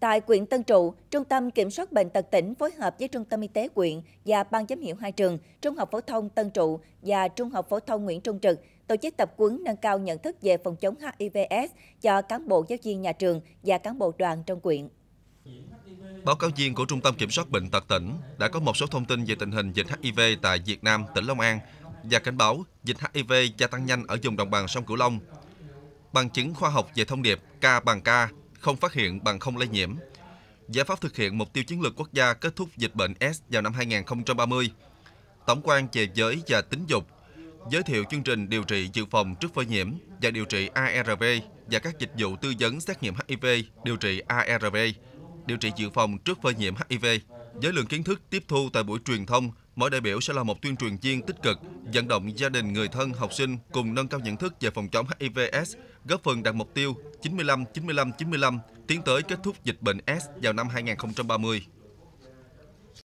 Tại quyện Tân Trụ, Trung tâm Kiểm soát Bệnh tật tỉnh phối hợp với Trung tâm Y tế quyện và Ban giám hiệu hai trường Trung học phổ thông Tân Trụ và Trung học phổ thông Nguyễn Trung Trực tổ chức tập quấn nâng cao nhận thức về phòng chống HIVS cho cán bộ giáo viên nhà trường và cán bộ đoàn trong quyện. Báo cáo viên của Trung tâm Kiểm soát Bệnh tật tỉnh đã có một số thông tin về tình hình dịch HIV tại Việt Nam, tỉnh Long An và cảnh báo dịch HIV gia tăng nhanh ở vùng đồng bằng sông Cửu Long. Bằng chứng khoa học về thông điệp K bằng K không phát hiện bằng không lây nhiễm. Giải pháp thực hiện mục tiêu chiến lược quốc gia kết thúc dịch bệnh S vào năm 2030. Tổng quan về giới và tính dục, giới thiệu chương trình điều trị dự phòng trước phơi nhiễm và điều trị ARV và các dịch vụ tư vấn xét nghiệm HIV, điều trị ARV, điều trị dự phòng trước phơi nhiễm HIV. Với lượng kiến thức tiếp thu tại buổi truyền thông, mỗi đại biểu sẽ là một tuyên truyền viên tích cực, dẫn động gia đình, người thân, học sinh cùng nâng cao nhận thức về phòng chống HIVS, góp phần đạt mục tiêu 95 95 95 tiến tới kết thúc dịch bệnh S vào năm 2030.